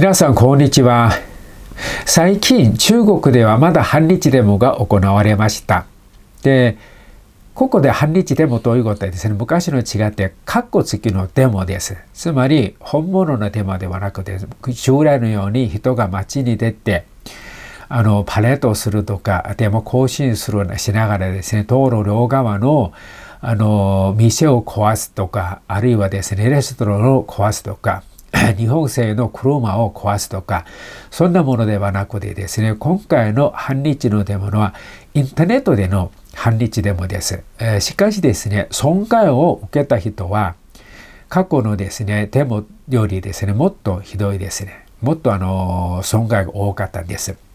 皆さんこんにちは最近中国ではまだ反日デモが行われましたでここで反日デモということはですね昔の違ってカッコ付きのデモですつまり本物のデモではなくて従来のように人が街に出てあのパレードをするとかデモ行進するしながらですね道路両側のあの店を壊すとかあるいはですねレストランを壊すとか 日本製の車を壊すとかそんなものではなくてですね今回の反日のデモはインターネットでの反日デモです、えー、しかしですね損害を受けた人は過去のですねデモよりですねもっとひどいですねもっとあの損害が多かったんです。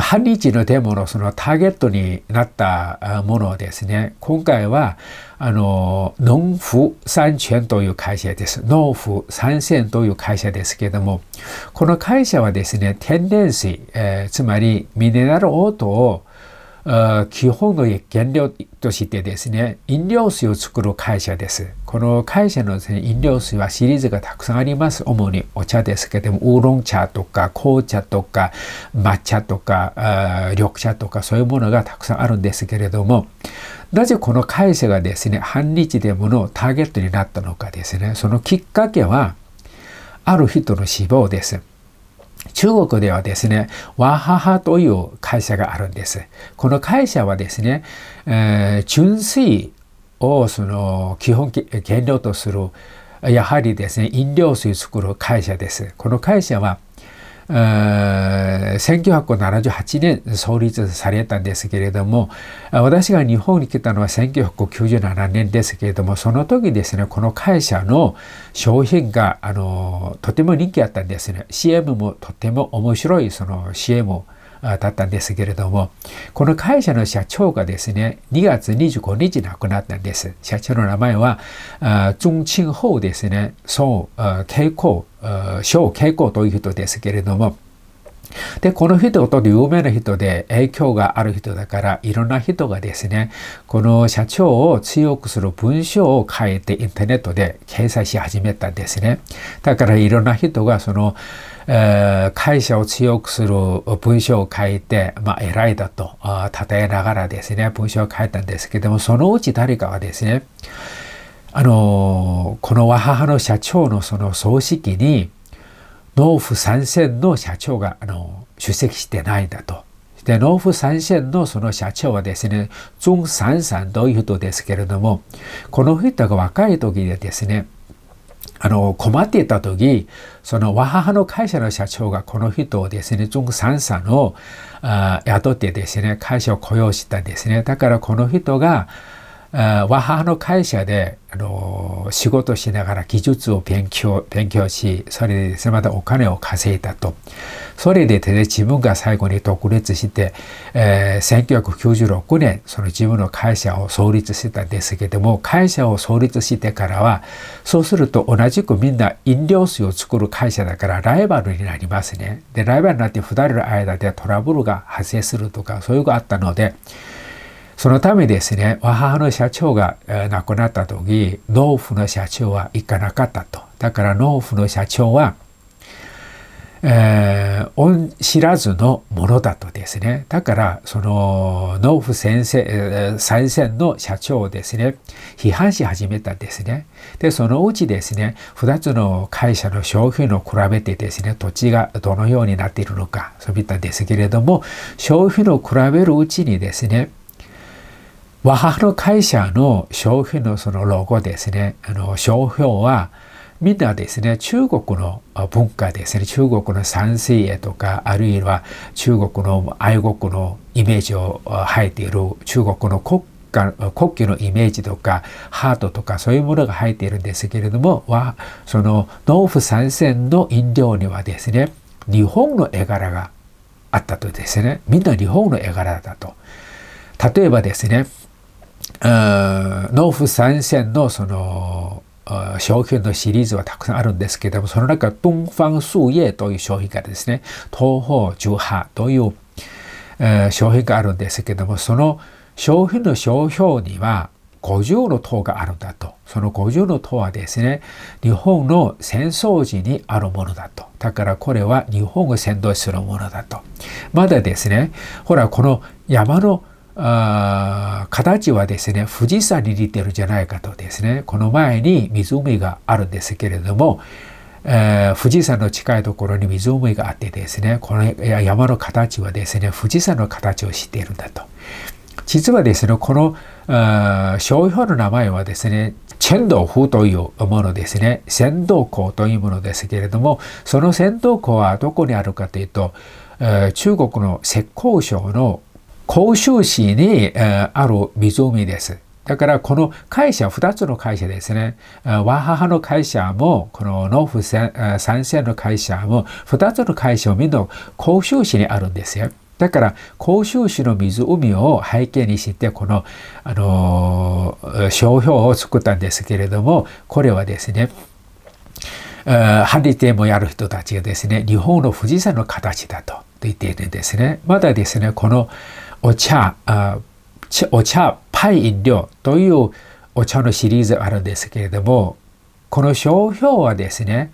反日のデモのそのターゲットになったものをですね、今回は、あの、農夫三権という会社です。農夫三権という会社ですけれども、この会社はですね、天然水、えー、つまりミネラルオートを基本の原料としてですね飲料水を作る会社ですこの会社のね、飲料水はシリーズがたくさんあります主にお茶ですけどもウーロン茶とか紅茶とか抹茶とか緑茶とかそういうものがたくさんあるんですけれどもなぜこの会社がですね半日でものターゲットになったのかですねそのきっかけはある人の死亡です。中国ではですね、ワハハという会社があるんです。この会社はですね、えー、純水をその基本原料とするやはりですね飲料水作る会社です。この会社は1978年創立されたんですけれども私が日本に来たのは1997年ですけれどもその時ですねこの会社の商品があのとても人気あったんですね CM もとても面白いその CM をだったんですけれども、この会社の社長がですね、2月25日亡くなったんです。社長の名前は、中清後ですね、そう、傾向、小傾向という人ですけれども、で、この人と有名な人で影響がある人だから、いろんな人がですね、この社長を強くする文章を書いてインターネットで掲載し始めたんですね。だからいろんな人がその、えー、会社を強くする文章を書いて、まあ、偉いだと、称えながらですね、文章を書いたんですけども、そのうち誰かはですね、あのこの和母の社長のその葬式に、農夫三線の社長があの出席してないんだと。で農夫三線のその社長はですね、中三ン・サンさんという人ですけれども、この人が若い時でですね、あの困っていた時、そのワハハの会社の社長がこの人をですね、中三ン・サンさんをあ雇ってですね、会社を雇用したんですね。だからこの人が、和母の会社で、あの仕事しながら技術を勉強勉強しそれででね、またお金を稼いだとそれでで、ね、自分が最後に独立して、えー、1996年その自分の会社を創立してたんですけども会社を創立してからはそうすると同じくみんな飲料水を作る会社だからライバルになりますねでライバルになって二人の間でトラブルが発生するとかそういうのがあったのでそのためですね、母の社長が亡くなった時、農夫の社長は行かなかったと。だから農夫の社長は、えー、恩知らずのものだとですね。だから、その、農夫先生、再選の社長をですね、批判し始めたんですね。で、そのうちですね、2つの会社の商品を比べてですね、土地がどのようになっているのか、そういったんですけれども、商品を比べるうちにですね、我母の会社の商品のそのロゴですね、あの商標はみんなですね、中国の文化ですね、中国の山水絵とか、あるいは中国の愛国のイメージを入っている中国の国家国旗のイメージとかハートとかそういうものが入っているんですけれどもはその農夫参戦の飲料にはですね日本の絵柄があったとですねみんな日本の絵柄だと例えばですねうん、農夫三線のその商品のシリーズはたくさんあるんですけどもその中東方素葉という商品がですね東方樹波という、えー、商品があるんですけどもその商品の商標には50の塔があるんだと。その50の塔はですね、日本の戦争時にあるものだと。だからこれは日本を先導するものだと。まだですね、ほら、この山のあ形はですね富士山に似てるじゃないかとですねこの前に湖があるんですけれども、えー、富士山の近いところに湖があってですねこの山の形はですね富士山の形をしているんだと。実はですねこの商標の名前はですねチェンドフというものですね仙道港というものですけれどもその仙道港はどこにあるかというと、えー、中国の浙江省の甲州市にある湖です。だからこの会社、2つの会社ですね。ワハハの会社も、この農夫三線の会社も、2つの会社をみんな甲州市にあるんですよ。だから甲州市の湖を背景にしてこの、あの商標を作ったんですけれどもこれはですねハリテもやる人たちがですね日本の富士山の形だと言っているんですね。まだですねこのお茶、お茶パイ飲料というお茶のシリーズがあるんですけれども、この商標はですね、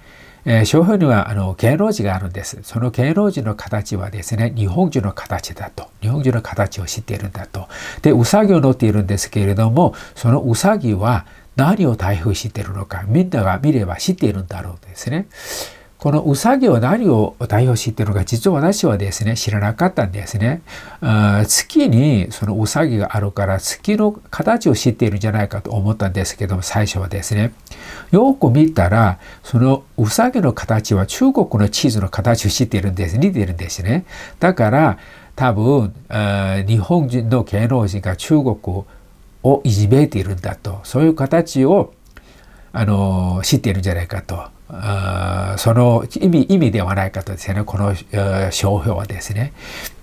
商標にはあの芸能人があるんです。その芸能人の形はですね、日本人の形だと。日本人の形を知っているんだと。で、うさぎを乗っているんですけれども、そのうさぎは何を台風しているのか、みんなが見れば知っているんだろうですね。このうさぎは何を代表しているのか実は私はですね知らなかったんですねあ月にそのうさぎがあるから月の形を知っているんじゃないかと思ったんですけども最初はですねよく見たらそのうさぎの形は中国の地図の形を知っているんです似ているんですねだから多分日本人の芸能人が中国をいじめているんだとそういう形をあの知っているんじゃないかと。その意味意味ではないかとですねこの商標はですね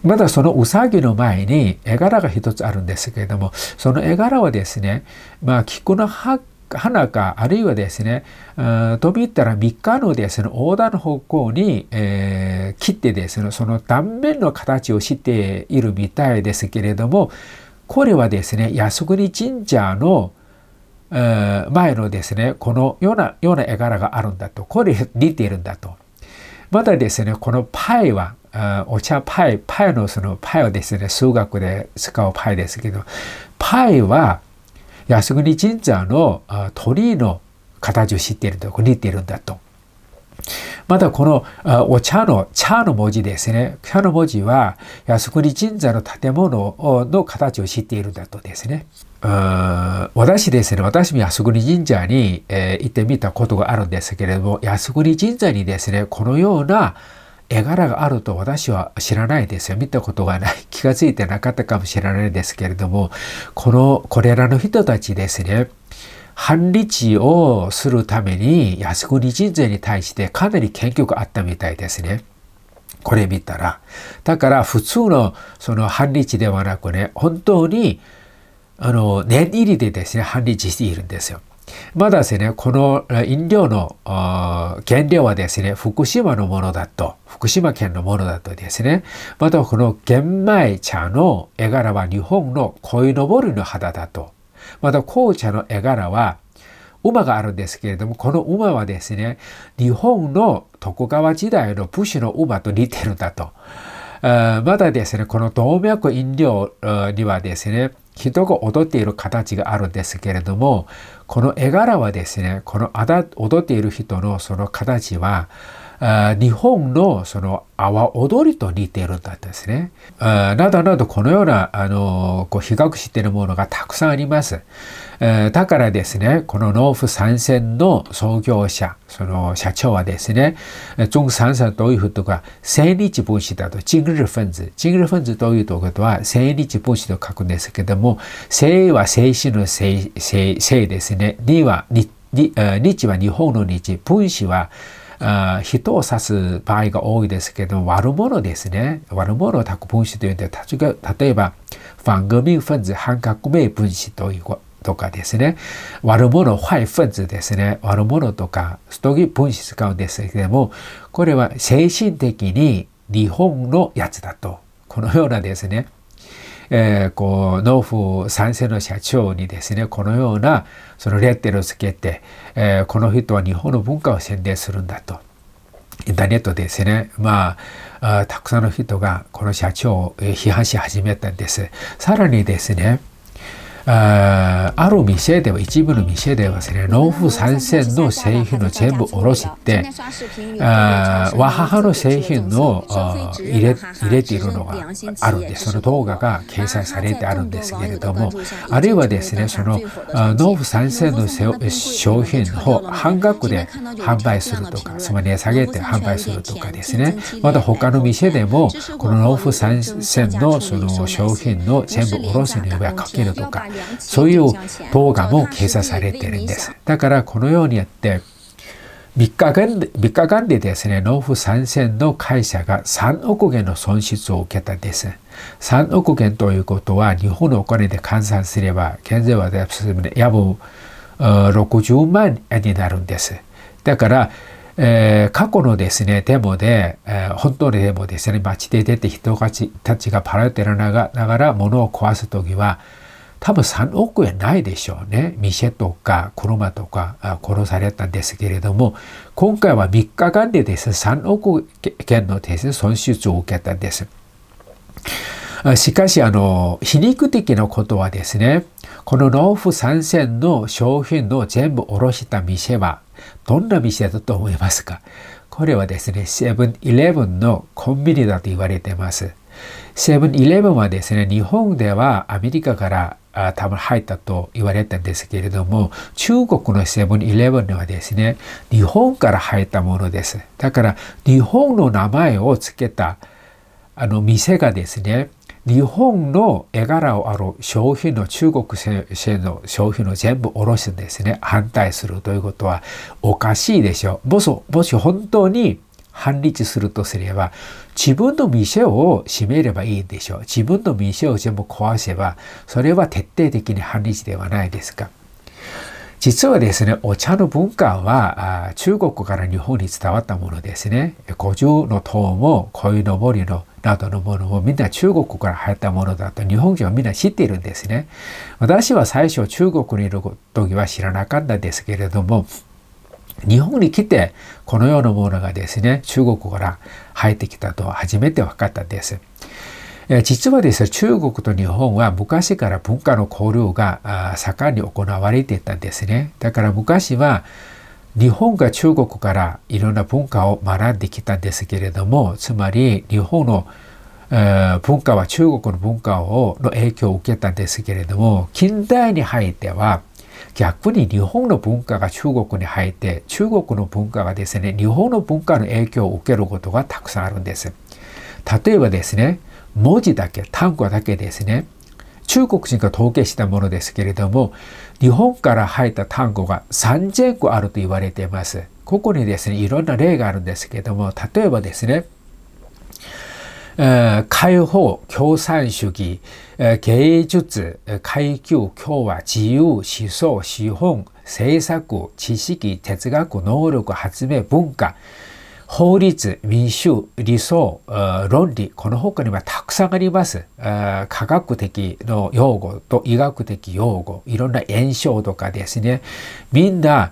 まだそのうさぎの前に絵柄が一つあるんですけれどもその絵柄はですねまあ菊の葉花かあるいはですね飛び入ったら3日のですね横断方向に、えー、切ってですねその断面の形をしているみたいですけれどもこれはですね靖国神社の前のですねこのようなような絵柄があるんだとこれに似ているんだとまたですねこのパイはお茶パイパイのそのパイをですね数学で使うパイですけどパイは靖国神社の鳥居の形を知っているとこれ似ているんだとまたこのお茶の茶の文字ですね茶の文字は靖国神社の建物の形を知っているんだとですね私ですね、私も靖国神社に、えー、行ってみたことがあるんですけれども、靖国神社にですね、このような絵柄があると私は知らないですよ。見たことがない。気が付いてなかったかもしれないですけれども、この、これらの人たちですね、反日をするために靖国神社に対してかなり謙虚があったみたいですね。これ見たら。だから普通のその反日ではなくね、本当にあの、念入りでですね、反日しているんですよ。まだですね、この飲料の原料はですね、福島のものだと、福島県のものだとですね、またこの玄米茶の絵柄は日本の鯉のぼりの肌だと、また紅茶の絵柄は馬があるんですけれども、この馬はですね、日本の徳川時代の武士の馬と似てるんだと。まだですね、この動脈飲料にはですね、人が踊っている形があるんですけれどもこの絵柄はですねこの踊っている人のその形は日本のその阿波踊りと似てるんだったんですね。などなどこのようなあのこう比較しているものがたくさんあります。だからですね、この農夫参戦の創業者、その社長はですね、中山さんという人が千日分子だと、今日分子。今日分子ということは千日分子と書くんですけども、生は生子の生生ですね、には日日は日本の日、分子はあ人を指す場合が多いですけど、悪者ですね。悪者をたく分子というんで、例えば、反革命分子、反革命分子というとかですね。悪者、ェ分子ですね。悪者とか、ストギ分子使うんですけども、これは精神的に日本のやつだと。このようなですね。えー、こう農夫賛成の社長にですねこのようなそのレッテルをつけて、えー、この人は日本の文化を宣伝するんだと。インターネットでですね、まあ、あたくさんの人がこの社長を批判し始めたんです。さらにですね、あある店では一部の店ではですね農夫参戦の製品の全部おろしてあ和母の製品の入れ入れているのがあるんですその動画が掲載されてあるんですけれどもあるいはですねその農夫参戦の商品を半額で販売するとかつまり下げて販売するとかですねまた他の店でもこの農夫参戦のその商品の全部おろすにはかけるとかそういう動画も掲載されているんです。だからこのようにやって3日間 ,3 日間でですね、農夫参戦の会社が3億元の損失を受けたんです。3億元ということは日本のお金で換算すれば、現在は約60万円になるんです。だから、えー、過去のですね、デモで、えー、本当にデモですね、街で出て人たちがパラテラながら物を壊すときは、多分3億円ないでしょうね。店とか車とか殺されたんですけれども、今回は3日間でですね、3億件のですね、損失を受けたんです。しかし、あの、皮肉的なことはですね、この農夫参戦の商品の全部卸した店は、どんな店だと思いますかこれはですね、セブンイレブンのコンビニだと言われています。セブンイレブンはですね、日本ではアメリカからあ多分入ったと言われたんですけれども中国のセブンイレブンはですね日本から入ったものですだから日本の名前を付けたあの店がですね日本の絵柄をある商品の中国製の商品を全部おろすんですね反対するということはおかしいでしょもしもし本当に反日するとすれば、自分の店を閉めればいいんでしょう。自分の店を全部壊せば、それは徹底的に反日ではないですか。実はですね、お茶の文化は中国から日本に伝わったものですね。五重の塔も鯉のぼりのなどのものもみんな中国から入ったものだと日本人はみんな知っているんですね。私は最初中国にいる時は知らなかったんですけれども、日本に来てこのようなものがですね中国から入ってきたと初めて分かったんです。実はですね中国と日本は昔から文化の交流が盛んに行われていたんですね。だから昔は日本が中国からいろんな文化を学んできたんですけれどもつまり日本の文化は中国の文化をの影響を受けたんですけれども近代に入っては逆に日本の文化が中国に入って中国の文化がですね日本の文化の影響を受けることがたくさんあるんです。例えばですね文字だけ単語だけですね中国人が統計したものですけれども日本から入った単語が3000個あると言われています。ここにですねいろんな例があるんですけども例えばですね解放、共産主義、芸術、階級、共和、自由、思想、資本、政策、知識、哲学、能力、発明、文化、法律、民主、理想、論理、この他にはたくさんあります。科学的の用語と医学的用語、いろんな炎症とかですね。みんな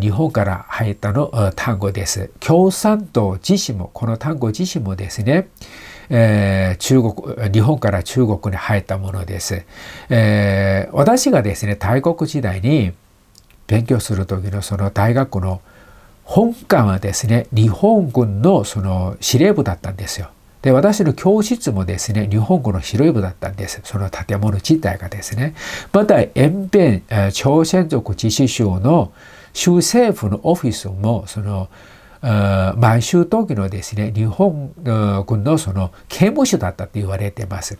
日本から入ったの単語です。共産党自身も、この単語自身もですね、えー、中国、日本から中国に入ったものです。えー、私がですね、大国時代に勉強する時のその大学の本館はですね、日本軍のその司令部だったんですよ。で、私の教室もですね、日本軍の司令部だったんです。その建物自体がですね。また、延辺、朝鮮族自治州の州政府のオフィスも、その、満州当期のですね日本軍のその刑務所だったと言われてます。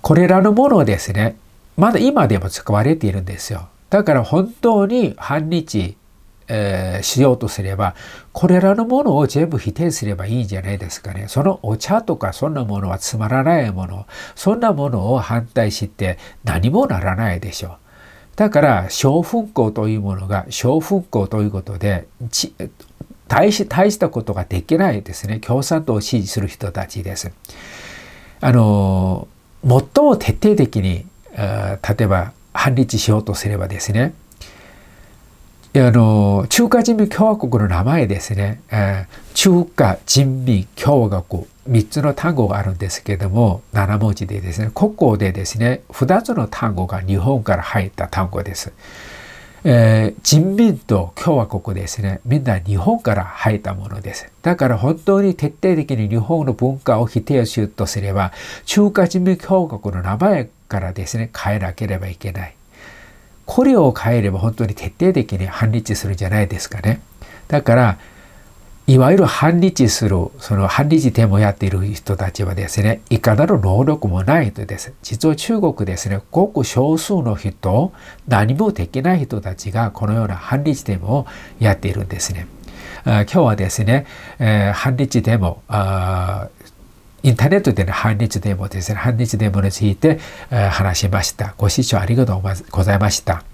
これらのものをですねまだ今でも使われているんですよ。だから本当に反日、えー、しようとすればこれらのものを全部否定すればいいんじゃないですかね。そのお茶とかそんなものはつまらないものそんなものを反対して何もならないでしょう。だから小噴火というものが小噴火ということで大し大したことができないですね共産党を支持する人たちです。あの最も徹底的に例えば反日しようとすればですねあの中華人民共和国の名前ですね、えー、中華人民共和国3つの単語があるんですけども7文字でですねここでですね2つの単語が日本から入った単語です。えー、人民と共和国ですねみんな日本から入ったものですだから本当に徹底的に日本の文化を否定しようとすれば中華人民共和国の名前からですね変えなければいけないこれを変えれば本当に徹底的に反日するんじゃないですかね。だからいわゆる反日するその反日デモをやっている人たちはですねいかなる能力もないとです実は中国ですねごく少数の人何もできない人たちがこのような反日デモをやっているんですね。今日はですね、え反日デモインターネットでの反日デモですね、反日デモについて話しました。ご視聴ありがとうございました。